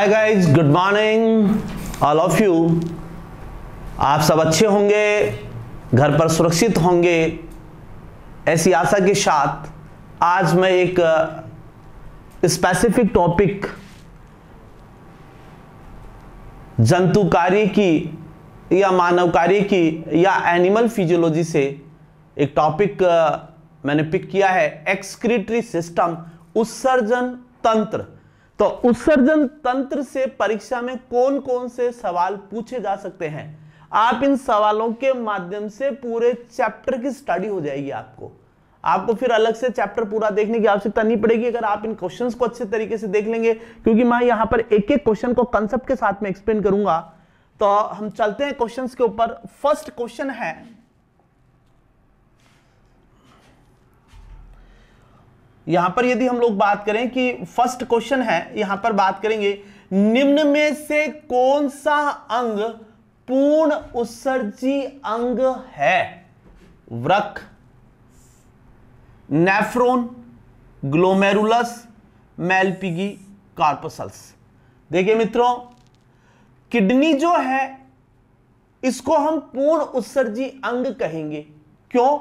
hi guys good morning all of you आप सब अच्छे होंगे घर पर सुरक्षित होंगे ऐसी आशा के साथ आज मैं एक स्पेसिफिक uh, टॉपिक जंतुकारी की या मानवकारी की या एनिमल फिजियोलॉजी से एक टॉपिक uh, मैंने पिक किया है एक्सक्रीटरी सिस्टम उत्सर्जन तंत्र तो उत्सर्जन तंत्र से परीक्षा में कौन कौन से सवाल पूछे जा सकते हैं आप इन सवालों के माध्यम से पूरे चैप्टर की स्टडी हो जाएगी आपको आपको फिर अलग से चैप्टर पूरा देखने की आवश्यकता नहीं पड़ेगी अगर आप इन क्वेश्चंस को अच्छे तरीके से देख लेंगे क्योंकि मैं यहां पर एक एक क्वेश्चन को कंसेप्ट के साथ में एक्सप्लेन करूंगा तो हम चलते हैं क्वेश्चंस के ऊपर फर्स्ट क्वेश्चन है यहां पर यदि हम लोग बात करें कि फर्स्ट क्वेश्चन है यहां पर बात करेंगे निम्न में से कौन सा अंग पूर्ण उत्सर्जी अंग है व्रक नेफ्रोन ग्लोमेरुलस मेलपिगी कार्पसल्स देखिए मित्रों किडनी जो है इसको हम पूर्ण उत्सर्जी अंग कहेंगे क्यों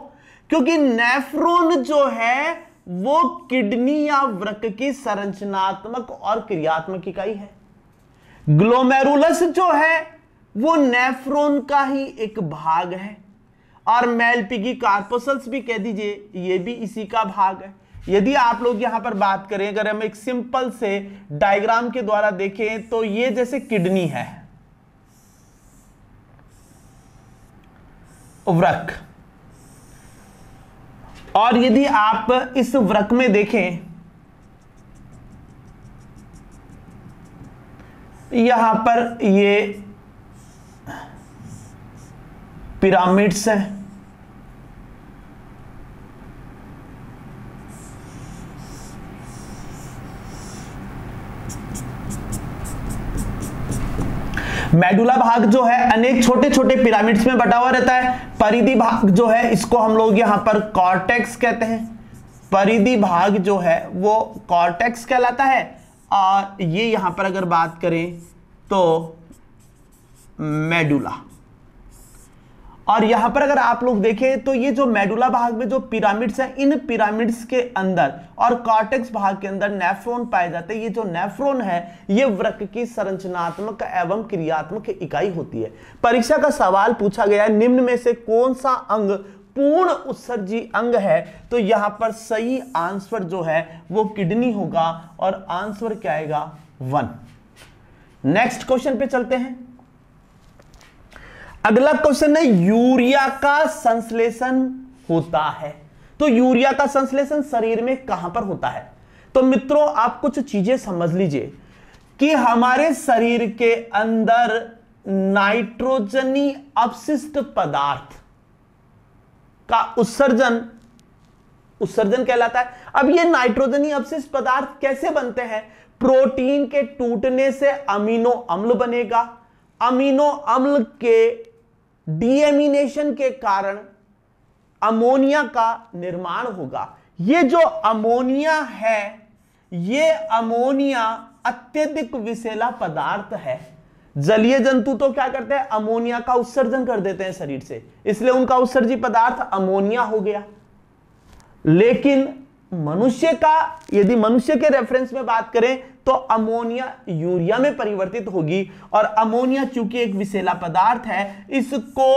क्योंकि नेफ्रोन जो है वो किडनी या वृक की संरचनात्मक और क्रियात्मक इकाई है ग्लोमेरुलस जो है वो नेफ्रोन का ही एक भाग है और मेलपिगी कार्पोसल्स भी कह दीजिए ये भी इसी का भाग है यदि आप लोग यहां पर बात करें अगर हम एक सिंपल से डायग्राम के द्वारा देखें तो ये जैसे किडनी है वृक्ष और यदि आप इस व्रक में देखें यहां पर ये पिरामिड्स हैं मेडुला भाग जो है अनेक छोटे छोटे पिरामिड्स में बटा हुआ रहता है परिधि भाग जो है इसको हम लोग यहां पर कॉर्टेक्स कहते हैं परिधि भाग जो है वो कॉर्टेक्स कहलाता है और ये यहां पर अगर बात करें तो मेडुला और यहां पर अगर आप लोग देखें तो ये जो मेडुला भाग में जो पिरामिड्स हैं इन पिरामिड्स के अंदर और कॉर्टेक्स भाग के अंदर नेफ्रोन पाए जाते हैं ये जो नेफ्रॉन है ये वृक्क की संरचनात्मक एवं क्रियात्मक इकाई होती है परीक्षा का सवाल पूछा गया है निम्न में से कौन सा अंग पूर्ण उत्सर्जी अंग है तो यहां पर सही आंसर जो है वो किडनी होगा और आंसर क्या आएगा वन नेक्स्ट क्वेश्चन पे चलते हैं अगला क्वेश्चन है यूरिया का संश्लेषण होता है तो यूरिया का संश्लेषण शरीर में कहां पर होता है तो मित्रों आप कुछ चीजें समझ लीजिए कि हमारे शरीर के अंदर नाइट्रोजनी अपशिष्ट पदार्थ का उत्सर्जन उत्सर्जन कहलाता है अब ये नाइट्रोजनी अपशिष्ट पदार्थ कैसे बनते हैं प्रोटीन के टूटने से अमीनो अम्ल बनेगा अमीनो अम्ल के डीएमिनेशन के कारण अमोनिया का निर्माण होगा ये जो अमोनिया है ये अमोनिया अत्यधिक विषैला पदार्थ है जलीय जंतु तो क्या करते हैं अमोनिया का उत्सर्जन कर देते हैं शरीर से इसलिए उनका उत्सर्जी पदार्थ अमोनिया हो गया लेकिन मनुष्य का यदि मनुष्य के रेफरेंस में बात करें तो अमोनिया यूरिया में परिवर्तित होगी और अमोनिया चूंकि एक विशेला पदार्थ है इसको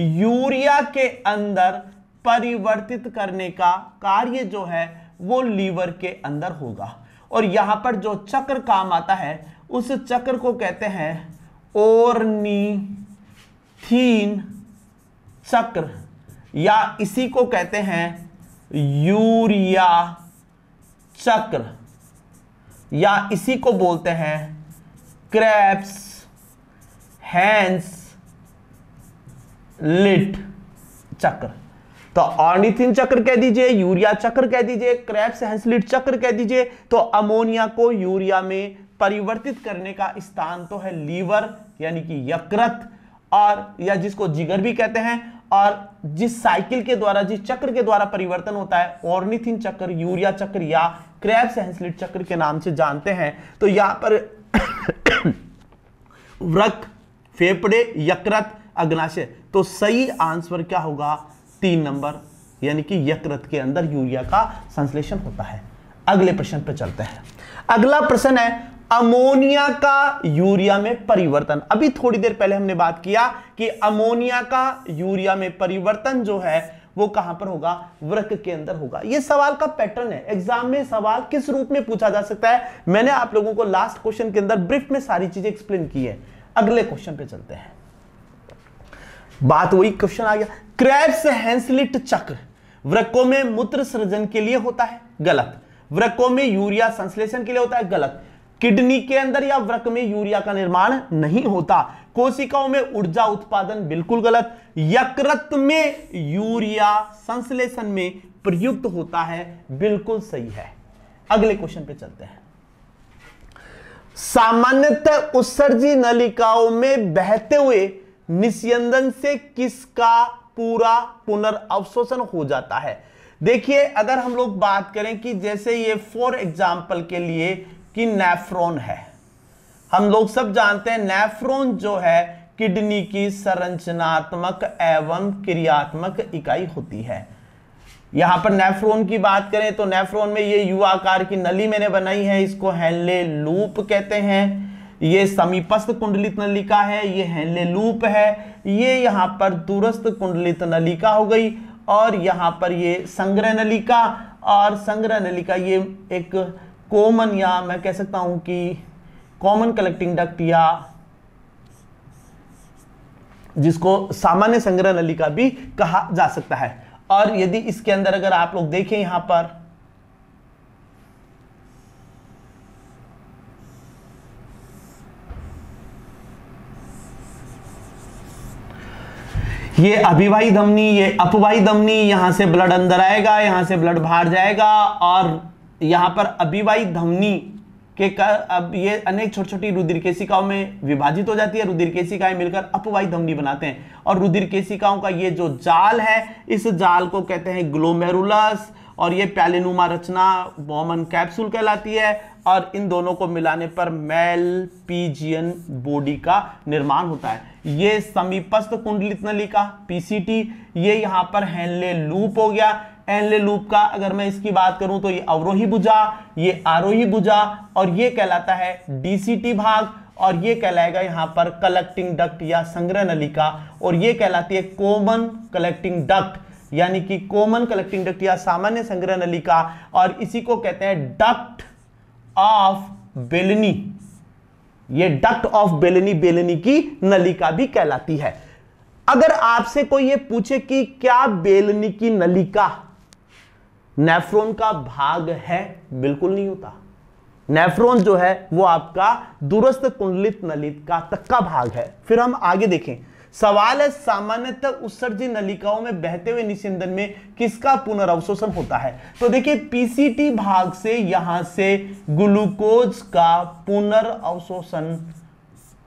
यूरिया के अंदर परिवर्तित करने का कार्य जो है वो लीवर के अंदर होगा और यहां पर जो चक्र काम आता है उस चक्र को कहते हैं ओर्नीथीन चक्र या इसी को कहते हैं यूरिया चक्र या इसी को बोलते हैं क्रैप्स हैंस लिट चक्र तो ऑर्निथिन चक्र कह दीजिए यूरिया चक्र कह दीजिए क्रैप्स लिट चक्र कह दीजिए तो अमोनिया को यूरिया में परिवर्तित करने का स्थान तो है लीवर यानी कि यकृत और या जिसको जिगर भी कहते हैं और जिस साइकिल के द्वारा जिस चक्र के द्वारा परिवर्तन होता है ऑर्निथिन चक्र यूरिया चक्र या क्रैब हेंसलिट चक्र के नाम से जानते हैं तो यहां पर व्रक फेफड़े यकृत अग्नाशय तो सही आंसर क्या होगा तीन नंबर यानी कि यकृत के अंदर यूरिया का संश्लेषण होता है अगले प्रश्न पर चलते हैं अगला प्रश्न है अमोनिया का यूरिया में परिवर्तन अभी थोड़ी देर पहले हमने बात किया कि अमोनिया का यूरिया में परिवर्तन जो है वो कहां पर होगा वृक के अंदर होगा ये सवाल का पैटर्न है एग्जाम में सवाल किस रूप में पूछा जा सकता है मैंने आप लोगों को लास्ट क्वेश्चन के अंदर ब्रीफ में सारी चीजें एक्सप्लेन की है अगले क्वेश्चन पे चलते हैं बात वही क्वेश्चन आ गया क्रैप्स हैंसलिट चक्र वृकों में मूत्र सृजन के लिए होता है गलत वृकों में यूरिया संश्लेषण के लिए होता है गलत किडनी के अंदर या व्रक में यूरिया का निर्माण नहीं होता कोशिकाओं में ऊर्जा उत्पादन बिल्कुल गलत यकृत में यूरिया संश्लेषण में प्रयुक्त होता है बिल्कुल सही है अगले क्वेश्चन पे चलते हैं सामान्यतः उत्सर्जी नलिकाओं में बहते हुए निस्यंदन से किसका पूरा पुनर्वशोषण हो जाता है देखिए अगर हम लोग बात करें कि जैसे ये फॉर एग्जाम्पल के लिए कि नेफ्रॉन है हम लोग सब जानते हैं नेफ्रॉन जो है किडनी की संरचनात्मक एवं क्रियात्मक इकाई होती है यहां पर नेफ्रोन की बात करें तो नेफ्रोन में ये युवाकार की नली मैंने बनाई है इसको हैंले लूप कहते हैं ये समीपस्थ कुंडलित नलिका है ये हैंले लूप है ये यहां पर दूरस्थ कुंडलित नलिका हो गई और यहां पर ये संग्रह नलिका और संग्रह नलिका ये एक कॉमन या मैं कह सकता हूं कि कॉमन कलेक्टिंग डक्ट या जिसको सामान्य संग्रह का भी कहा जा सकता है और यदि इसके अंदर अगर आप लोग देखें यहां पर ये अभिवाही धमनी ये अपवाही धमनी यहां से ब्लड अंदर आएगा यहां से ब्लड बाहर जाएगा और यहाँ पर अभिवाई धमनी के का अब ये अनेक छोटी छोटी रुद्र केशिकाओं में विभाजित हो जाती है रुद्र केशिकाएं मिलकर अपवाई धमनी बनाते हैं और रुद्र केशिकाओं का ये जो जाल है इस जाल को कहते हैं ग्लोमेरुलस और ये प्यालेनुमा रचना बॉमन कैप्सूल कहलाती है और इन दोनों को मिलाने पर मेलपीजियन बॉडी का निर्माण होता है ये समीपस्थ कुंडलित नली का पीसीटी ये यहाँ पर हेनले लूप हो गया एनले लूप का अगर मैं इसकी बात करूं तो ये अवरोही बुझा ये आरोही बुझा और ये कहलाता है डीसीटी भाग और ये कहलाएगा यहां पर कलेक्टिंग डक्ट या संग्रह नली का और ये कहलाती है कॉमन कलेक्टिंग डक्ट यानी कि कॉमन कलेक्टिंग डक्ट या सामान्य संग्रह नली का और इसी को कहते हैं डक्ट ऑफ बेलनी ये डक्ट ऑफ बेलनी बेलनी की नली का भी कहलाती है अगर आपसे कोई ये पूछे कि क्या बेलनी की नलिका नेफ्रोन का भाग है बिल्कुल नहीं होता नेफ्रोन जो है वो आपका दुरस्त कुंडलित नलित का तक्का भाग है फिर हम आगे देखें सवाल है सामान्यतः उत्सर्जी नलिकाओं में बहते हुए निशिंदन में किसका पुनर्वशोषण होता है तो देखिए पीसीटी भाग से यहां से ग्लूकोज का पुनर्वशोषण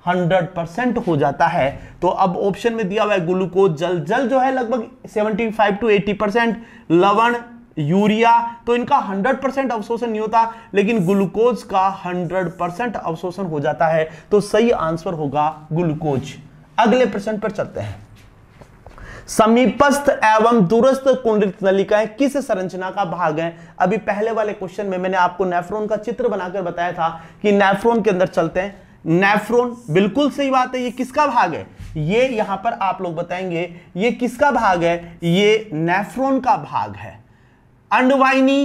100 परसेंट हो जाता है तो अब ऑप्शन में दिया हुआ है ग्लूकोज जल जल जो है लगभग 75 टू 80 परसेंट लवण यूरिया तो इनका 100 परसेंट अवशोषण नहीं होता लेकिन ग्लूकोज का 100 परसेंट अवशोषण हो जाता है तो सही आंसर होगा ग्लूकोज अगले प्रश्न पर चलते हैं समीपस्थ एवं दूरस्थ कुंडित नलिकाएं किस संरचना का भाग है अभी पहले वाले क्वेश्चन में मैंने आपको नेफ्रोन का चित्र बनाकर बताया था कि नेफ्रोन के अंदर चलते हैं नेफ्रोन बिल्कुल सही बात है ये किसका भाग है ये यहां पर आप लोग बताएंगे ये किसका भाग है ये नेफ्रोन का भाग है अंडवाइनी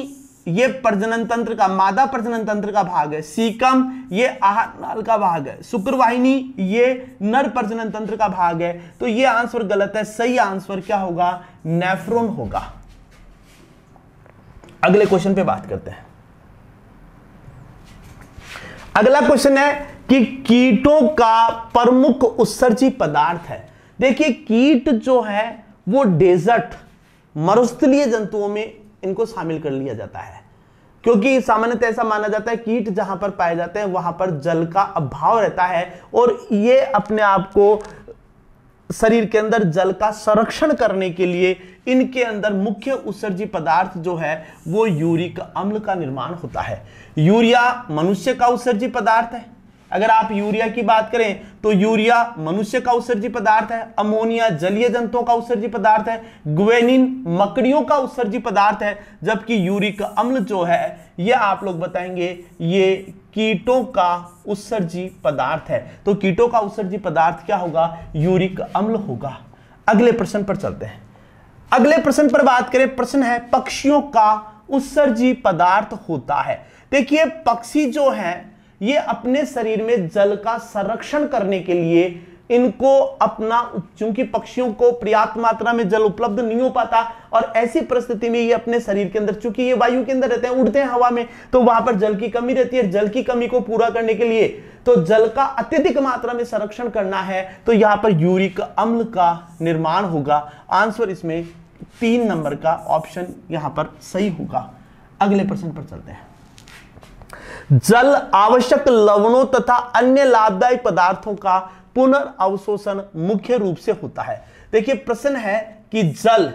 ये प्रजनन तंत्र का मादा प्रजनन तंत्र का भाग है सीकम ये आहार नाल का भाग है शुक्रवाहिनी ये नर प्रजनन तंत्र का भाग है तो ये आंसर गलत है सही आंसर क्या होगा नेफ्रोन होगा अगले क्वेश्चन पे बात करते हैं अगला क्वेश्चन है कि कीटों का प्रमुख उत्सर्जी पदार्थ है देखिए कीट जो है वो डेजर्ट मरुस्थलीय जंतुओं में इनको शामिल कर लिया जाता है क्योंकि सामान्यतः ऐसा माना जाता है कीट जहां पर पाए जाते हैं वहां पर जल का अभाव रहता है और ये अपने आप को शरीर के अंदर जल का संरक्षण करने के लिए इनके अंदर मुख्य उत्सर्जी पदार्थ जो है वो यूरिक अम्ल का निर्माण होता है यूरिया मनुष्य का उत्सर्जी पदार्थ है अगर आप यूरिया की बात करें तो यूरिया मनुष्य का उत्सर्जी पदार्थ है अमोनिया जलीय जंतुओं का उत्सर्जी पदार्थ है ग्वेनिन मकड़ियों का उत्सर्जी पदार्थ है जबकि यूरिक अम्ल जो है ये आप लोग बताएंगे ये कीटों का उत्सर्जी पदार्थ है तो कीटों का उत्सर्जी पदार्थ क्या होगा यूरिक अम्ल होगा अगले प्रश्न पर चलते हैं अगले प्रश्न पर बात करें प्रश्न है पक्षियों का उत्सर्जी पदार्थ होता है देखिए पक्षी जो है ये अपने शरीर में जल का संरक्षण करने के लिए इनको अपना चूंकि पक्षियों को पर्याप्त मात्रा में जल उपलब्ध नहीं हो पाता और ऐसी परिस्थिति में ये अपने शरीर के अंदर चूंकि ये वायु के अंदर रहते हैं उड़ते हैं हवा में तो वहां पर जल की कमी रहती है जल की कमी को पूरा करने के लिए तो जल का अत्यधिक मात्रा में संरक्षण करना है तो यहां पर यूरिक अम्ल का निर्माण होगा आंसर इसमें तीन नंबर का ऑप्शन यहां पर सही होगा अगले प्रश्न पर चलते हैं जल आवश्यक लवणों तथा अन्य लाभदायी पदार्थों का पुनर्वशोषण मुख्य रूप से होता है देखिए प्रश्न है कि जल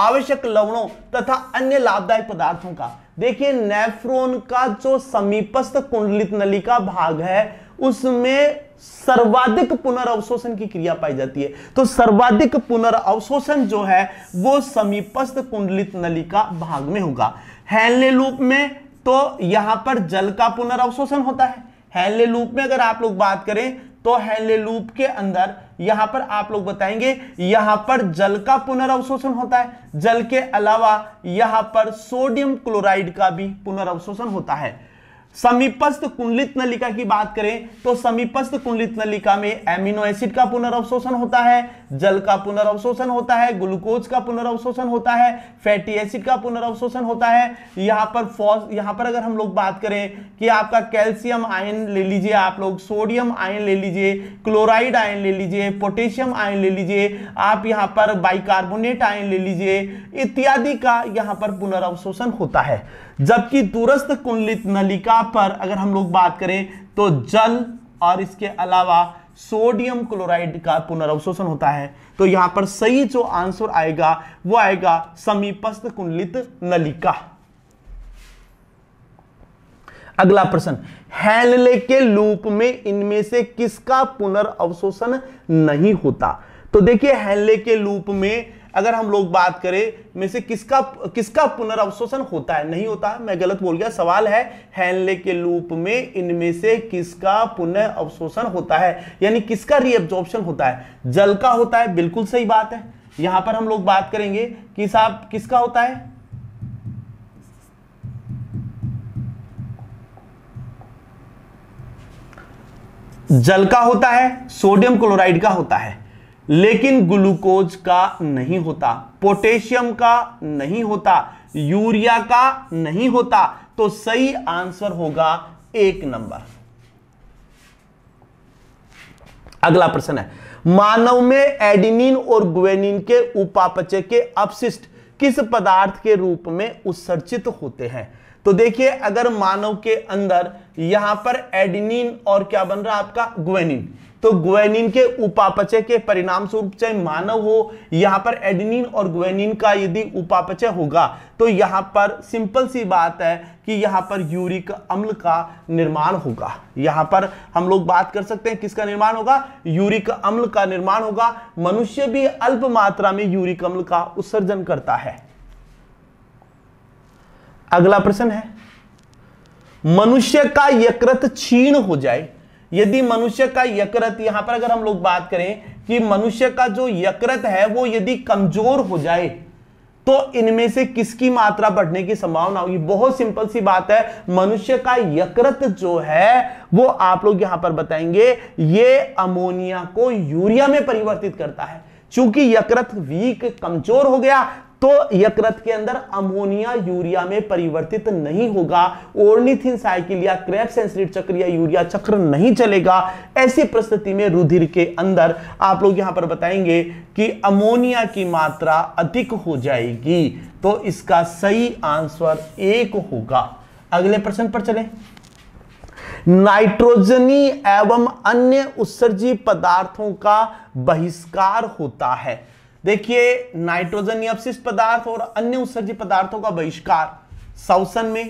आवश्यक लवणों तथा अन्य लाभदायी पदार्थों का देखिए नेफ्रोन का जो समीपस्थ कुंडलित नली का भाग है उसमें सर्वाधिक पुनर्वशोषण की क्रिया पाई जाती है तो सर्वाधिक पुनर्वशोषण जो है वो समीपस्थ कुंडलित नली का भाग में होगा हैले लूप में तो यहां पर जल का पुनर्वशोषण होता है हेनले लूप में अगर आप लोग बात करें तो हेनले लूप के अंदर यहां पर आप लोग बताएंगे यहां पर जल का पुनर्वशोषण होता है जल के अलावा यहां पर सोडियम क्लोराइड का भी पुनर्वशोषण होता है समीपस्थ कुंडलित नलिका की बात करें तो समीपस्थ कुंडलित नलिका में एमिनो एसिड का पुनर्वशोषण होता है जल का पुनर्वशोषण होता है ग्लूकोज का पुनर्वशोषण होता है फैटी एसिड का पुनर्वशोषण होता है यहाँ पर फॉस यहाँ पर अगर हम लोग बात करें कि आपका कैल्शियम आयन ले लीजिए आप लोग सोडियम आयन ले लीजिए क्लोराइड आयन ले लीजिए पोटेशियम आयन ले लीजिए आप यहाँ पर बाइकार्बोनेट आयन ले लीजिए इत्यादि का यहाँ पर पुनर्वशोषण होता है जबकि दूरस्थ कुंडलित नलिका पर अगर हम लोग बात करें तो जल और इसके अलावा सोडियम क्लोराइड का पुनर्वशोषण होता है तो यहां पर सही जो आंसर आएगा वो आएगा समीपस्थ कुंडलित नलिका अगला प्रश्न हैनले के लूप में इनमें से किसका पुनर्वशोषण नहीं होता तो देखिए हैनले के लूप में अगर हम लोग बात करें में से किसका किसका पुनर्वशोषण होता है नहीं होता मैं गलत बोल गया सवाल है हैनले के लूप में इनमें से किसका पुनः अवशोषण होता है यानी किसका रीअब्जॉर्प्शन होता है जल का होता है बिल्कुल सही बात है यहां पर हम लोग बात करेंगे कि साहब किसका होता है जल का होता है सोडियम क्लोराइड का होता है लेकिन ग्लूकोज का नहीं होता पोटेशियम का नहीं होता यूरिया का नहीं होता तो सही आंसर होगा एक नंबर अगला प्रश्न है मानव में एडिनिन और ग्वेनिन के उपापचय के अपशिष्ट किस पदार्थ के रूप में उत्सर्जित होते हैं तो देखिए अगर मानव के अंदर यहां पर एडिनिन और क्या बन रहा है आपका ग्वेनिन तो ग्वेनिन के उपापचय के परिणाम स्वरूप चाहे मानव हो यहां पर एडिनिन और ग्वेनिन का यदि उपापचय होगा तो यहां पर सिंपल सी बात है कि यहां पर यूरिक अम्ल का निर्माण होगा यहां पर हम लोग बात कर सकते हैं किसका निर्माण होगा यूरिक अम्ल का निर्माण होगा मनुष्य भी अल्प मात्रा में यूरिक अम्ल का उत्सर्जन करता है अगला प्रश्न है मनुष्य का यकृत क्षीण हो जाए यदि मनुष्य का यकृत यहां पर अगर हम लोग बात करें कि मनुष्य का जो यकृत है वो यदि कमजोर हो जाए तो इनमें से किसकी मात्रा बढ़ने की संभावना होगी बहुत सिंपल सी बात है मनुष्य का यकृत जो है वो आप लोग यहां पर बताएंगे ये अमोनिया को यूरिया में परिवर्तित करता है चूंकि यकृत वीक कमजोर हो गया तो यकृत के अंदर अमोनिया यूरिया में परिवर्तित नहीं होगा ओर्निथिन साइकिल या क्रेप सेंसिटिव चक्र या यूरिया चक्र नहीं चलेगा ऐसी परिस्थिति में रुधिर के अंदर आप लोग यहां पर बताएंगे कि अमोनिया की मात्रा अधिक हो जाएगी तो इसका सही आंसर एक होगा अगले प्रश्न पर चले नाइट्रोजनी एवं अन्य उत्सर्जी पदार्थों का बहिष्कार होता है देखिए नाइट्रोजन अपशिष्ट पदार्थ और अन्य उत्सर्जी पदार्थों का बहिष्कार सौसन में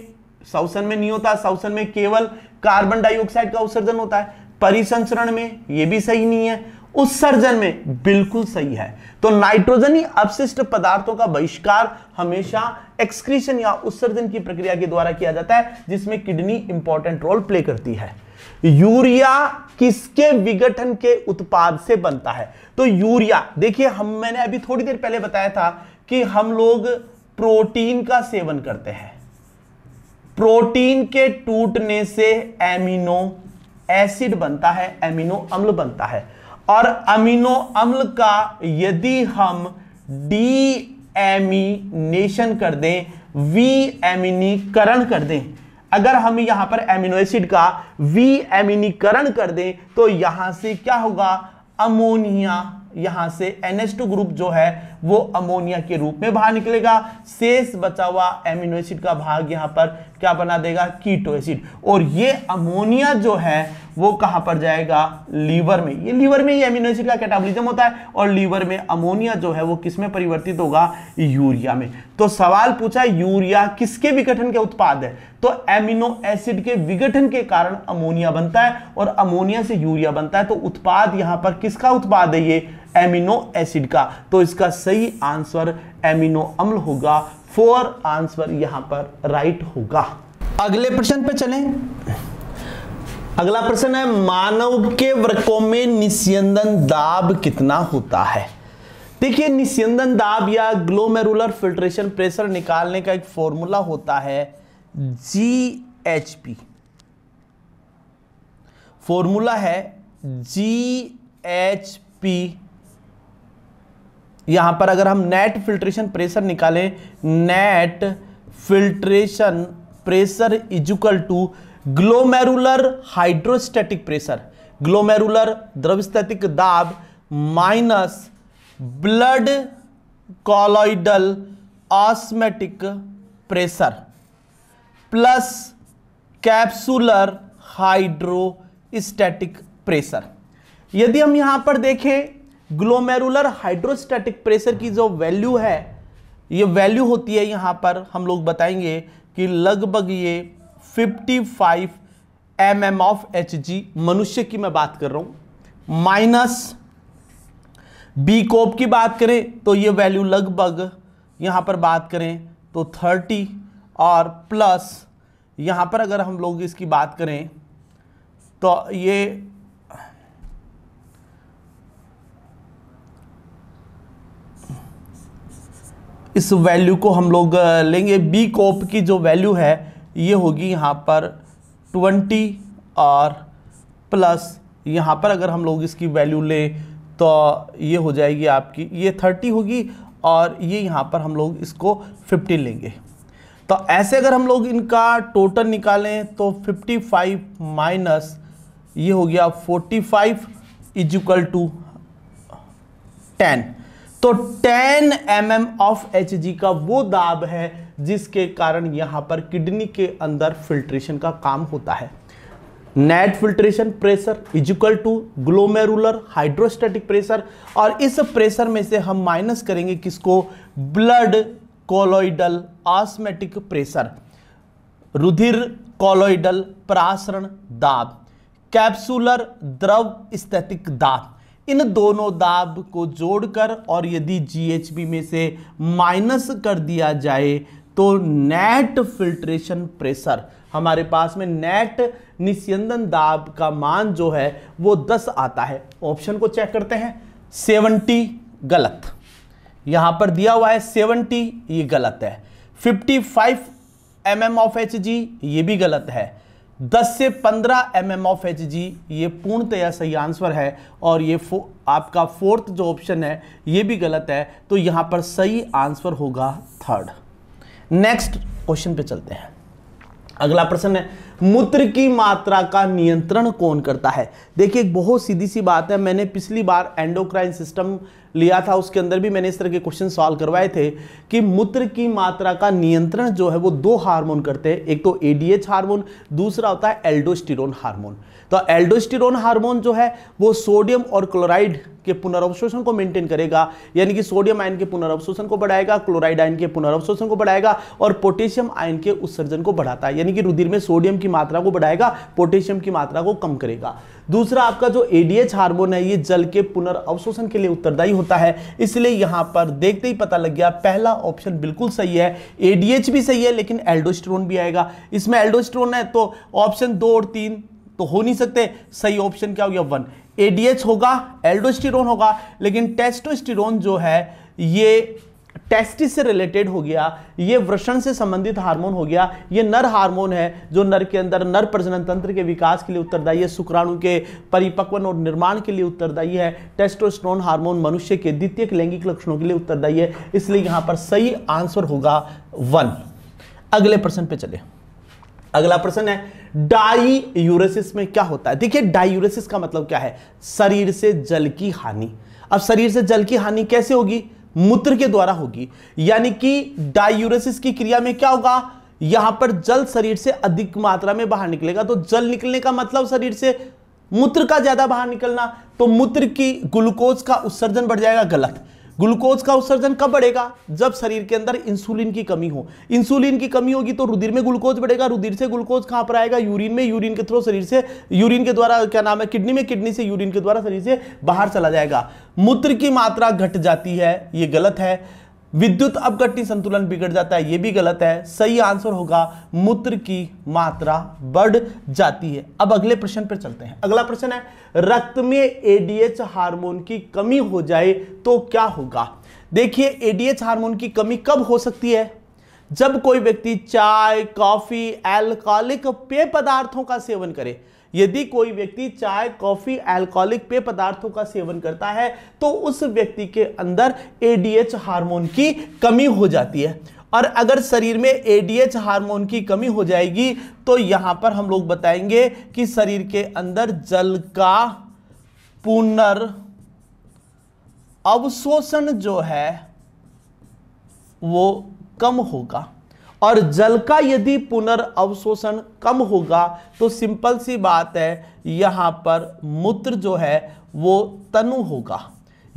सौसन में नहीं होता सौसन में केवल कार्बन डाइऑक्साइड का उत्सर्जन होता है परिसंसरण में यह भी सही नहीं है उत्सर्जन में बिल्कुल सही है तो नाइट्रोजन ही अपशिष्ट पदार्थों का बहिष्कार हमेशा एक्सक्रीशन या उत्सर्जन की प्रक्रिया के द्वारा किया जाता है जिसमें किडनी इंपॉर्टेंट रोल प्ले करती है यूरिया किसके विघटन के उत्पाद से बनता है तो यूरिया देखिए हम मैंने अभी थोड़ी देर पहले बताया था कि हम लोग प्रोटीन का सेवन करते हैं प्रोटीन के टूटने से एमिनो एसिड बनता है एमिनो अम्ल बनता है और अमीनो अम्ल का यदि हम डी एमिनेशन कर दें वी एमिनीकरण कर दें अगर हम यहां पर एमिनो एसिड का वी एमिनीकरण कर दें तो यहां से क्या होगा अमोनिया यहां से NH2 ग्रुप जो है वो अमोनिया के रूप में बाहर निकलेगा शेष बचा हुआ एमिनो एसिड का भाग यहां पर क्या बना देगा कीटो एसिड और ये अमोनिया जो है वो कहां पर जाएगा लीवर में ये लीवर में ही एमिनो एसिड का कैटाबॉलिज्म होता है और लीवर में अमोनिया जो है वो किसमें परिवर्तित होगा यूरिया में तो सवाल पूछा यूरिया किसके विघटन के उत्पाद है तो एमिनो एसिड के विघटन के कारण अमोनिया बनता है और अमोनिया से यूरिया बनता है तो उत्पाद यहां पर किसका उत्पाद है ये एमिनो एसिड का तो इसका सही आंसर एमिनो अम्ल होगा फोर आंसर यहां पर राइट होगा अगले प्रश्न पे चलें अगला प्रश्न है मानव के वृकों में निस्यंदन दाब कितना होता है देखिए निस्यंदन दाब या ग्लोमेरुलर फिल्ट्रेशन प्रेशर निकालने का एक फॉर्मूला होता है जी एच पी फॉर्मूला है जी एच पी यहां पर अगर हम नेट फिल्ट्रेशन प्रेशर निकालें net filtration pressure equal to glomerular hydrostatic pressure glomerular द्रवस्थैतिक दाब minus blood colloidal osmotic pressure plus capsular hydrostatic pressure यदि हम यहां पर देखें ग्लोमेरुलर हाइड्रोस्टैटिक प्रेशर की जो वैल्यू है ये वैल्यू होती है यहां पर हम लोग बताएंगे कि लगभग ये 55 M M of H G मनुष्य की मैं बात कर रहा हूं माइनस बी कोप की बात करें तो ये वैल्यू लगभग यहां पर बात करें तो 30 और प्लस यहां पर अगर हम लोग इसकी बात करें तो ये इस वैल्यू को हम लोग लेंगे बी कोप की जो वैल्यू है ये होगी यहाँ पर ट्वेंटी और प्लस यहाँ पर अगर हम लोग इसकी वैल्यू लें तो ये हो जाएगी आपकी ये थर्टी होगी और ये यहाँ पर हम लोग इसको फिफ्टी लेंगे तो ऐसे अगर हम लोग इनका टोटल निकालें तो फिफ्टी फाइव माइनस ये हो गया forty five equal to ten तो 10 एम mm ऑफ एच का वो दाब है जिसके कारण यहाँ पर किडनी के अंदर फिल्ट्रेशन का काम होता है net filtration pressure equal to glomerular hydrostatic pressure और इस प्रेशर में से हम माइनस करेंगे किसको ब्लड कोलोइडल ऑस्मेटिक प्रेशर रुधिर कोलोइडल प्रासरण दाब कैप्सूलर द्रव स्थैतिक दाब इन दोनों दाब को जोड़कर और यदि जीएचबी में से माइनस कर दिया जाए तो नेट फिल्ट्रेशन प्रेशर हमारे पास में नेट निस्यंदन दाब का मान जो है वो 10 आता है ऑप्शन को चेक करते हैं 70 गलत यहाँ पर दिया हुआ है 70 ये गलत है 55 five M M of H G ये भी गलत है 10 से 15 M M of H G ये पूर्णतया सही आंसर है और ये फो, आपका फोर्थ जो ऑप्शन है ये भी गलत है तो यहाँ पर सही आंसर होगा थर्ड नेक्स्ट क्वेश्चन पे चलते हैं अगला प्रश्न है मूत्र की मात्रा का नियंत्रण कौन करता है देखिए एक बहुत सीधी सी बात है मैंने पिछली बार एंडोक्राइन सिस्टम लिया था उसके अंदर भी मैंने इस तरह के क्वेश्चन सॉल्व करवाए थे कि मूत्र की मात्रा का नियंत्रण जो है वो दो हार्मोन करते हैं एक तो एडीएच हार्मोन दूसरा होता है एल्डोस्टिरोन हार्मोन तो एल्डोस्टिरोन हार्मोन जो है वो सोडियम और क्लोराइड के पुनर्वशोषण को मेंटेन करेगा यानी कि सोडियम आयन के पुनर्वशोषण को बढ़ाएगा क्लोराइड आयन के पुनर्वशोषण को बढ़ाएगा और पोटेशियम आयन के उत्सर्जन को बढ़ाता है यानी कि रुधिर में सोडियम की मात्रा को बढ़ाएगा पोटेशियम की मात्रा को कम करेगा दूसरा आपका जो एडीएच हार्मोन है ये जल के पुनर्वशोषण के लिए उत्तरदायी होता है इसलिए यहां पर देखते ही पता लग गया पहला ऑप्शन बिल्कुल सही है एडीएच भी सही है लेकिन एल्डोस्ट्रोन भी आएगा इसमें एल्डोस्ट्रोन है तो ऑप्शन दो और तीन तो हो नहीं सकते सही ऑप्शन क्या हो गया वन एडीएच होगा एल्डोस्टिरोन होगा लेकिन टेस्टोस्टिरोन जो है ये टेस्टिस से रिलेटेड हो गया ये वृषण से संबंधित हार्मोन हो गया ये नर हार्मोन है जो नर के अंदर नर प्रजनन तंत्र के विकास के लिए उत्तरदायी है शुक्राणु के परिपक्वन और निर्माण के लिए उत्तरदायी है टेस्टोस्ट्रोन हार्मोन मनुष्य के द्वितीय लैंगिक लक्षणों के लिए उत्तरदायी है इसलिए यहां पर सही आंसर होगा वन अगले प्रश्न पे चले अगला प्रश्न है डाई यूरेसिस में क्या होता है देखिए यूरेसिस का मतलब क्या है शरीर से जल की हानि अब शरीर से जल की हानि कैसे होगी मूत्र के द्वारा होगी यानी कि डायूरेसिस की क्रिया में क्या होगा यहां पर जल शरीर से अधिक मात्रा में बाहर निकलेगा तो जल निकलने का मतलब शरीर से मूत्र का ज्यादा बाहर निकलना तो मूत्र की ग्लूकोज का उत्सर्जन बढ़ जाएगा गलत ग्लूकोज का उत्सर्जन कब बढ़ेगा जब शरीर के अंदर इंसुलिन की कमी हो इंसुलिन की कमी होगी तो रुधिर में ग्लूकोज बढ़ेगा रुधिर से ग्लूकोज कहां पर आएगा यूरिन में यूरिन के थ्रू शरीर से यूरिन के द्वारा क्या नाम है किडनी में किडनी से यूरिन के द्वारा शरीर से बाहर चला जाएगा मूत्र की मात्रा घट जाती है ये गलत है विद्युत अपघटनी संतुलन बिगड़ जाता है यह भी गलत है सही आंसर होगा मूत्र की मात्रा बढ़ जाती है अब अगले प्रश्न पर चलते हैं अगला प्रश्न है रक्त में एडीएच हार्मोन की कमी हो जाए तो क्या होगा देखिए एडीएच हार्मोन की कमी कब हो सकती है जब कोई व्यक्ति चाय कॉफी एल्कोहलिक पेय पदार्थों का सेवन करे यदि कोई व्यक्ति चाय कॉफी एल्कोहलिक पेय पदार्थों का सेवन करता है तो उस व्यक्ति के अंदर एडीएच हार्मोन की कमी हो जाती है और अगर शरीर में एडीएच हार्मोन की कमी हो जाएगी तो यहां पर हम लोग बताएंगे कि शरीर के अंदर जल का पुनर् अवशोषण जो है वो कम होगा और जल का यदि पुनर्वशोषण कम होगा तो सिंपल सी बात है यहाँ पर मूत्र जो है वो तनु होगा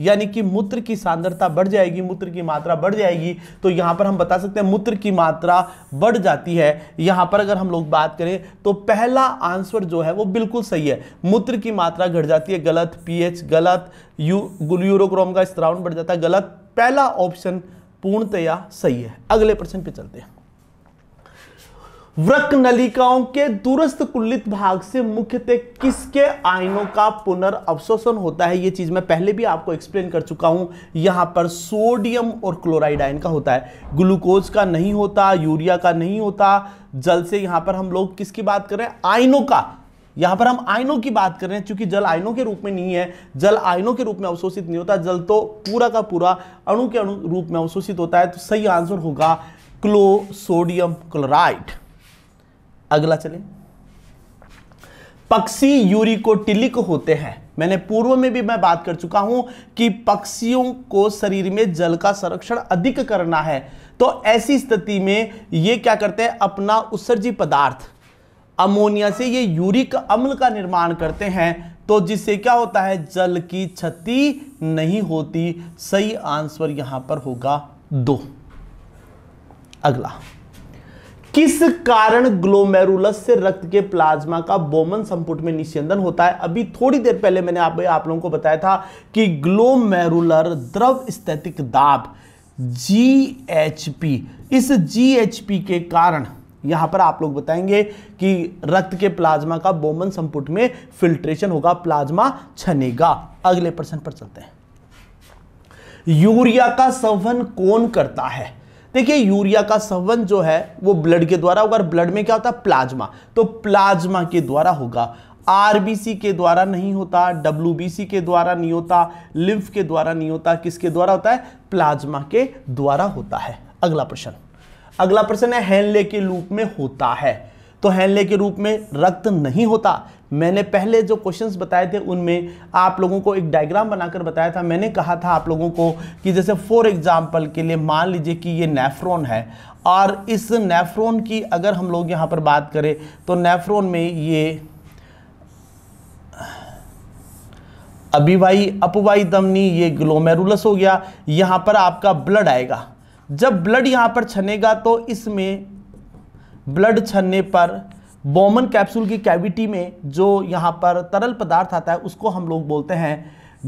यानी कि मूत्र की सांद्रता बढ़ जाएगी मूत्र की मात्रा बढ़ जाएगी तो यहाँ पर हम बता सकते हैं मूत्र की मात्रा बढ़ जाती है यहाँ पर अगर हम लोग बात करें तो पहला आंसर जो है वो बिल्कुल सही है मूत्र की मात्रा घट जाती है गलत पीएच गलत यू यूरोक्रोम का स्त्रावण बढ़ जाता है गलत पहला ऑप्शन पूर्णतया सही है अगले प्रश्न पे चलते हैं वृक नलिकाओं के दूरस्थ कुलित भाग से मुख्यतः किसके आयनों का पुनर्वशोषण होता है ये चीज मैं पहले भी आपको एक्सप्लेन कर चुका हूं यहां पर सोडियम और क्लोराइड आयन का होता है ग्लूकोज का नहीं होता यूरिया का नहीं होता जल से यहां पर हम लोग किसकी बात कर रहे हैं आयनों का यहां पर हम आयनों की बात कर रहे हैं क्योंकि जल आयनों के रूप में नहीं है जल आयनों के रूप में अवशोषित नहीं होता जल तो पूरा का पूरा अणु के अणु रूप में अवशोषित होता है तो सही आंसर होगा क्लो सोडियम क्लोराइड अगला चले पक्षी यूरिकोटिलिक होते हैं मैंने पूर्व में भी मैं बात कर चुका हूं कि पक्षियों को शरीर में जल का संरक्षण अधिक करना है तो ऐसी स्थिति में ये क्या करते हैं अपना उत्सर्जी पदार्थ अमोनिया से ये यूरिक अम्ल का निर्माण करते हैं तो जिससे क्या होता है जल की क्षति नहीं होती सही आंसर यहां पर होगा दो अगला किस कारण ग्लोमेरुलस से रक्त के प्लाज्मा का बोमन संपुट में निस्यंदन होता है अभी थोड़ी देर पहले मैंने आप, आप लोगों को बताया था कि ग्लोमेरुलर द्रव स्थैतिक दाब जी इस जी के कारण यहां पर आप लोग बताएंगे कि रक्त के प्लाज्मा का बोमन संपुट में फिल्ट्रेशन होगा प्लाज्मा छनेगा अगले प्रश्न पर चलते हैं यूरिया का संवहन कौन करता है देखिए यूरिया का संवन जो है वो ब्लड के द्वारा होगा और ब्लड में क्या होता है प्लाज्मा तो प्लाज्मा के द्वारा होगा आरबीसी के द्वारा नहीं होता डब्ल्यूबीसी के द्वारा नहीं होता लिम्फ के द्वारा नहीं होता किसके द्वारा होता है प्लाज्मा के द्वारा होता है अगला प्रश्न अगला प्रश्न है हेनले के लूप में होता है तो हेनले के रूप में रक्त नहीं होता मैंने पहले जो क्वेश्चंस बताए थे उनमें आप लोगों को एक डायग्राम बनाकर बताया था मैंने कहा था आप लोगों को कि जैसे फॉर एग्जांपल के लिए मान लीजिए कि ये नेफ्रॉन है और इस नेफ्रॉन की अगर हम लोग यहाँ पर बात करें तो नेफ्रॉन में ये अभिवाई अपवाई दमनी ये ग्लोमेरुलस हो गया यहाँ पर आपका ब्लड आएगा जब ब्लड यहाँ पर छनेगा तो इसमें ब्लड छनने पर बोमन कैप्सूल की कैविटी में जो यहाँ पर तरल पदार्थ आता है उसको हम लोग बोलते हैं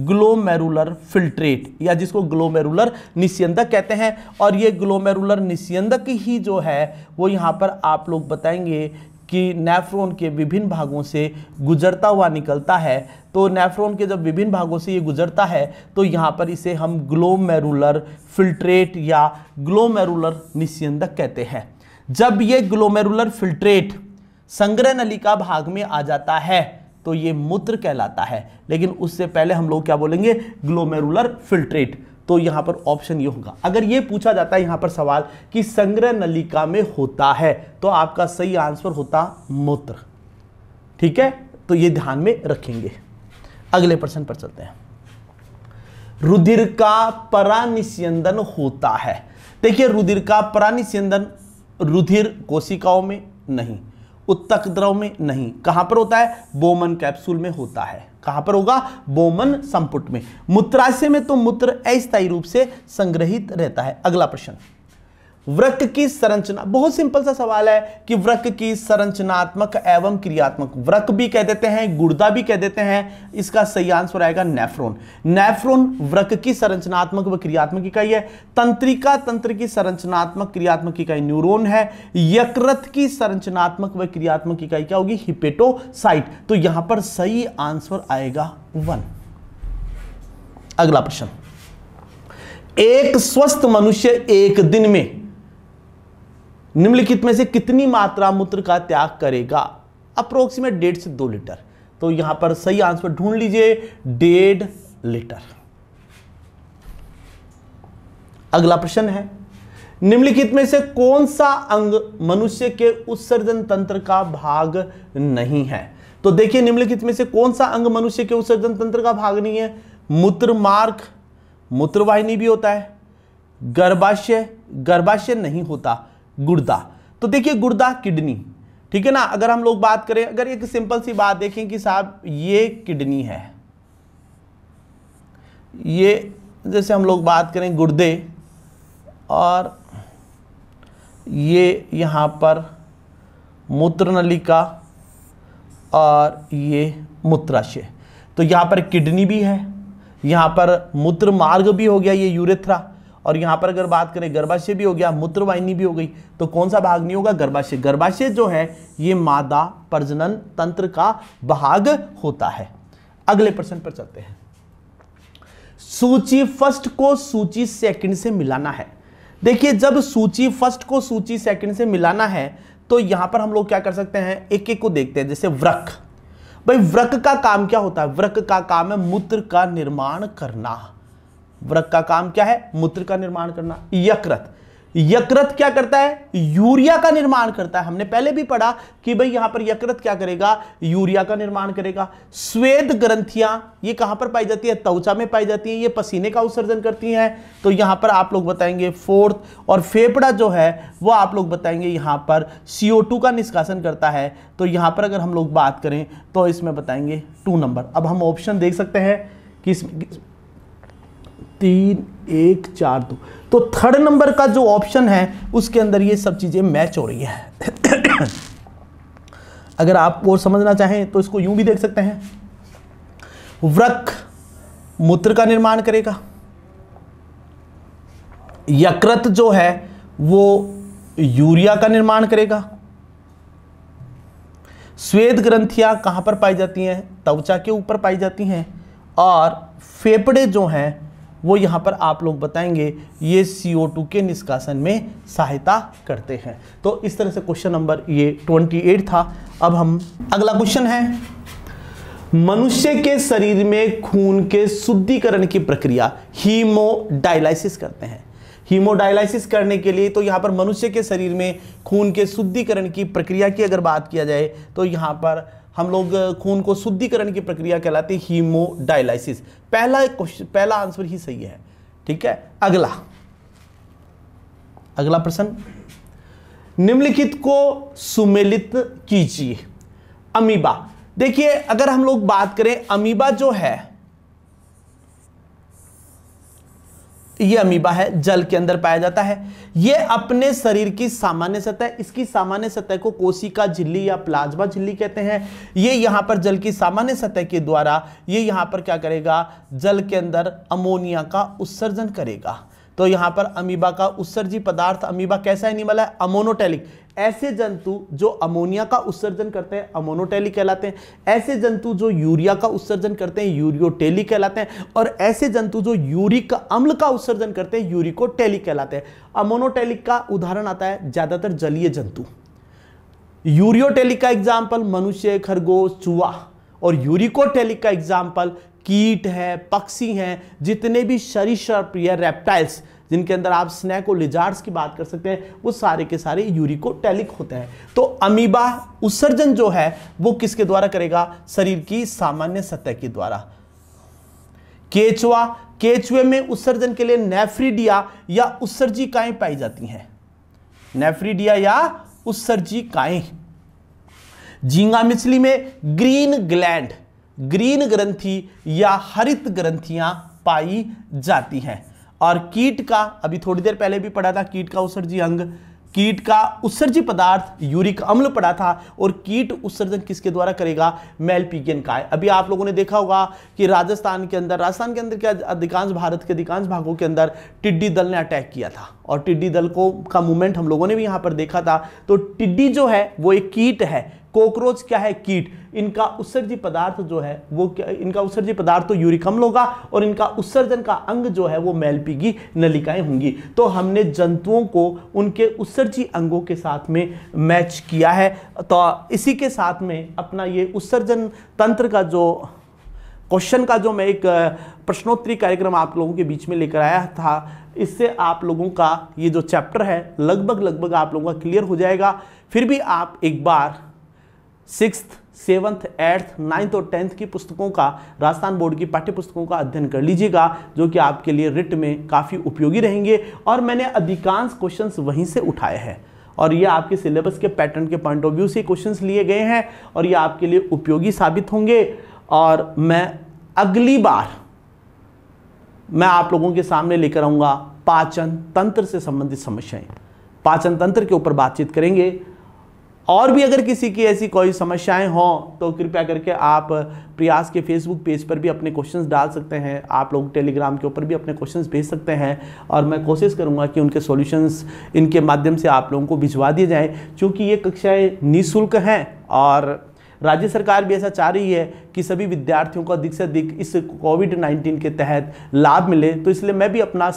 ग्लोमेरुलर फिल्ट्रेट या जिसको ग्लोमेरुलर निस्यंदक कहते हैं और ये ग्लोमेरुलर निस्यंदक ही जो है वो यहाँ पर आप लोग बताएंगे कि नेफ्रोन के विभिन्न भागों से गुजरता हुआ निकलता है तो नेफ्रोन के जब विभिन्न भागों से ये गुजरता है तो यहाँ पर इसे हम ग्लोमेरुलर फिल्ट्रेट या ग्लोमेरुलर निस्यंदक कहते हैं जब ये ग्लोमेरुलर फिल्ट्रेट संग्रह नलिका भाग में आ जाता है तो ये मूत्र कहलाता है लेकिन उससे पहले हम लोग क्या बोलेंगे ग्लोमेरुलर फिल्ट्रेट तो यहां पर ऑप्शन ये होगा अगर ये पूछा जाता है यहां पर सवाल कि संग्रह नलिका में होता है तो आपका सही आंसर होता मूत्र ठीक है तो ये ध्यान में रखेंगे अगले प्रश्न पर चलते हैं रुधिर का परानिस्यंदन होता है देखिए रुधिर का परानिस्यंदन रुधिर कोशिकाओं में नहीं उत्तक द्रव में नहीं कहां पर होता है बोमन कैप्सूल में होता है कहां पर होगा बोमन संपुट में मूत्राशय में तो मूत्र अस्थायी रूप से संग्रहित रहता है अगला प्रश्न वृक्क की संरचना बहुत सिंपल सा सवाल है कि वृक्क की संरचनात्मक एवं क्रियात्मक वृक्क भी कह देते हैं गुर्दा भी कह देते हैं इसका सही आंसर आएगा नेफ्रोन नेफ्रोन वृक्क की संरचनात्मक व क्रियात्मक इकाई है तंत्रिका तंत्र की संरचनात्मक क्रियात्मक इकाई न्यूरोन है यकृत की संरचनात्मक व क्रियात्मक इकाई क्या होगी हिपेटोसाइट तो यहां पर सही आंसर आएगा वन अगला प्रश्न एक स्वस्थ मनुष्य एक दिन में निम्नलिखित में से कितनी मात्रा मूत्र का त्याग करेगा अप्रोक्सीमेट डेढ़ से दो लीटर तो यहां पर सही आंसर ढूंढ लीजिए डेढ़ लीटर अगला प्रश्न है निम्नलिखित में से कौन सा अंग मनुष्य के उत्सर्जन तंत्र का भाग नहीं है तो देखिए निम्नलिखित में से कौन सा अंग मनुष्य के उत्सर्जन तंत्र का भाग नहीं है मूत्र मार्ग मूत्रवाहिनी भी होता है गर्भाशय गर्भाशय नहीं होता गुर्दा तो देखिए गुर्दा किडनी ठीक है ना अगर हम लोग बात करें अगर एक सिंपल सी बात देखें कि साहब ये किडनी है ये जैसे हम लोग बात करें गुर्दे और ये यहाँ पर मूत्र नलिका और ये मूत्राशय तो यहाँ पर किडनी भी है यहाँ पर मूत्र मार्ग भी हो गया ये यूरेथ्रा और यहाँ पर अगर बात करें गर्भाशय भी हो गया मूत्रवाहिनी भी हो गई तो कौन सा भाग नहीं होगा गर्भाशय गर्भाशय जो है ये मादा प्रजनन तंत्र का भाग होता है अगले प्रश्न पर चलते हैं सूची फर्स्ट को सूची सेकंड से मिलाना है देखिए जब सूची फर्स्ट को सूची सेकंड से मिलाना है तो यहां पर हम लोग क्या कर सकते हैं एक एक को देखते हैं जैसे व्रक भाई व्रक का काम क्या होता है व्रक का काम है मूत्र का निर्माण करना व्रत का काम क्या है मूत्र का निर्माण करना यकृत यकृत क्या करता है यूरिया का निर्माण करता है हमने पहले भी पढ़ा कि भाई यहां पर यकृत क्या करेगा यूरिया का निर्माण करेगा स्वेद ग्रंथियां ये कहां पर पाई जाती है त्वचा में पाई जाती है ये पसीने का उत्सर्जन करती हैं तो यहां पर आप लोग बताएंगे फोर्थ और फेफड़ा जो है वो आप लोग बताएंगे यहां पर सीओ का निष्कासन करता है तो यहां पर अगर हम लोग बात करें तो इसमें बताएंगे टू नंबर अब हम ऑप्शन देख सकते हैं कि तीन एक चार दो तो थर्ड नंबर का जो ऑप्शन है उसके अंदर ये सब चीज़ें मैच हो रही है अगर आप और समझना चाहें तो इसको यूं भी देख सकते हैं वृक मूत्र का निर्माण करेगा यकृत जो है वो यूरिया का निर्माण करेगा स्वेद ग्रंथियां कहां पर पाई जाती हैं त्वचा के ऊपर पाई जाती हैं और फेफड़े जो हैं वो यहाँ पर आप लोग बताएंगे ये CO2 के निष्कासन में सहायता करते हैं तो इस तरह से क्वेश्चन नंबर ये 28 था अब हम अगला क्वेश्चन है मनुष्य के शरीर में खून के शुद्धिकरण की प्रक्रिया हीमोडायलाइसिस करते हैं हीमोडायलाइसिस करने के लिए तो यहाँ पर मनुष्य के शरीर में खून के शुद्धिकरण की प्रक्रिया की अगर बात किया जाए तो यहाँ पर हम लोग खून को शुद्धिकरण की प्रक्रिया कहलाती है हीमोडायलाइसिस पहला क्वेश्चन पहला आंसर ही सही है ठीक है अगला अगला प्रश्न निम्नलिखित को सुमेलित कीजिए अमीबा देखिए अगर हम लोग बात करें अमीबा जो है ये अमीबा है जल के अंदर पाया जाता है ये अपने शरीर की सामान्य सतह इसकी सामान्य सतह को कोशिका झिल्ली या प्लाज्मा झिल्ली कहते हैं ये यहां पर जल की सामान्य सतह के द्वारा ये यहां पर क्या करेगा जल के अंदर अमोनिया का उत्सर्जन करेगा तो यहां पर अमीबा का उत्सर्जी पदार्थ अमीबा कैसा एनिमल है अमोनोटेलिक ऐसे जंतु जो अमोनिया का उत्सर्जन करते हैं अमोनोटेली कहलाते हैं ऐसे जंतु जो यूरिया का उत्सर्जन करते हैं यूरियोटेली कहलाते हैं और ऐसे जंतु जो यूरिक अम्ल का उत्सर्जन करते हैं यूरिकोटेली कहलाते हैं अमोनोटेलिक का उदाहरण आता है ज्यादातर जलीय जंतु यूरियोटेलिक का एग्जाम्पल मनुष्य खरगोश चूहा और यूरिकोटेलिक का एग्जाम्पल कीट है पक्षी हैं जितने भी शरीर प्रिय रेप्टाइल्स जिनके अंदर आप स्नैक और की बात कर सकते हैं वो सारे के सारे यूरिकोटेलिक होते हैं तो अमीबा उत्सर्जन जो है वो किसके द्वारा करेगा शरीर की सामान्य सतह के द्वारा केचुआ केचुए में उत्सर्जन के लिए नेफ्रीडिया या उत्सर्जिकाएं पाई जाती हैं नेफ्रीडिया या उत्सर्जिकाएं झींगा मछली में ग्रीन ग्लैंड ग्रीन ग्रंथि या हरित ग्रंथियां पाई जाती हैं और कीट का अभी थोड़ी देर पहले भी पढ़ा था कीट का उत्सर्जी अंग कीट का उत्सर्जी पदार्थ यूरिक अम्ल पड़ा था और कीट उत्सर्जन किसके द्वारा करेगा मेलपीगियन काय अभी आप लोगों ने देखा होगा कि राजस्थान के अंदर राजस्थान के अंदर क्या अधिकांश भारत के अधिकांश भागों के अंदर टिड्डी दल ने अटैक किया था और टिड्डी दल को का मूवमेंट हम लोगों ने भी यहां पर देखा था तो टिड्डी जो है वो एक कीट है कॉकरोच क्या है कीट इनका उत्सर्जी पदार्थ जो है वो क्या इनका उत्सर्जी पदार्थ तो यूरिकम होगा और इनका उत्सर्जन का अंग जो है वो मैलपीगी नलिकाएं होंगी तो हमने जंतुओं को उनके उत्सर्जी अंगों के साथ में मैच किया है तो इसी के साथ में अपना ये उत्सर्जन तंत्र का जो क्वेश्चन का जो मैं एक प्रश्नोत्तरी कार्यक्रम आप लोगों के बीच में लेकर आया था इससे आप लोगों का ये जो चैप्टर है लगभग लगभग आप लोगों का क्लियर हो जाएगा फिर भी आप एक बार सिक्स सेवन्थ एट्थ नाइन्थ और टेंथ की पुस्तकों का राजस्थान बोर्ड की पाठ्य पुस्तकों का अध्ययन कर लीजिएगा जो कि आपके लिए रिट में काफ़ी उपयोगी रहेंगे और मैंने अधिकांश क्वेश्चंस वहीं से उठाए हैं और ये आपके सिलेबस के पैटर्न के पॉइंट ऑफ व्यू से क्वेश्चंस लिए गए हैं और ये आपके लिए उपयोगी साबित होंगे और मैं अगली बार मैं आप लोगों के सामने लेकर आऊँगा पाचन तंत्र से संबंधित समस्याएं पाचन तंत्र के ऊपर बातचीत करेंगे और भी अगर किसी की ऐसी कोई समस्याएं हों तो कृपया करके आप प्रयास के फेसबुक पेज पर भी अपने क्वेश्चंस डाल सकते हैं आप लोग टेलीग्राम के ऊपर भी अपने क्वेश्चंस भेज सकते हैं और मैं कोशिश करूंगा कि उनके सॉल्यूशंस इनके माध्यम से आप लोगों को भिजवा दिए जाएँ क्योंकि ये कक्षाएँ निःशुल्क हैं और राज्य सरकार भी ऐसा चाह रही है कि सभी विद्यार्थियों को अधिक से अधिक इस कोविड नाइन्टीन के तहत लाभ मिले तो इसलिए मैं भी अपना